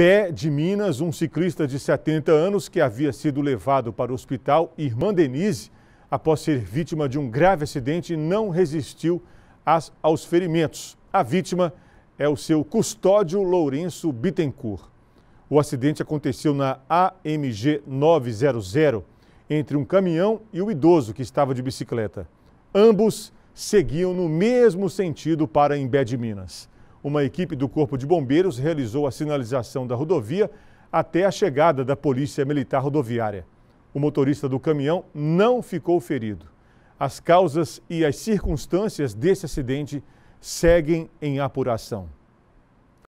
Bé de Minas, um ciclista de 70 anos que havia sido levado para o hospital Irmã Denise após ser vítima de um grave acidente, não resistiu aos ferimentos. A vítima é o seu custódio Lourenço Bittencourt. O acidente aconteceu na AMG 900 entre um caminhão e o idoso que estava de bicicleta. Ambos seguiam no mesmo sentido para Imbé de Minas uma equipe do Corpo de Bombeiros realizou a sinalização da rodovia até a chegada da Polícia Militar Rodoviária. O motorista do caminhão não ficou ferido. As causas e as circunstâncias desse acidente seguem em apuração.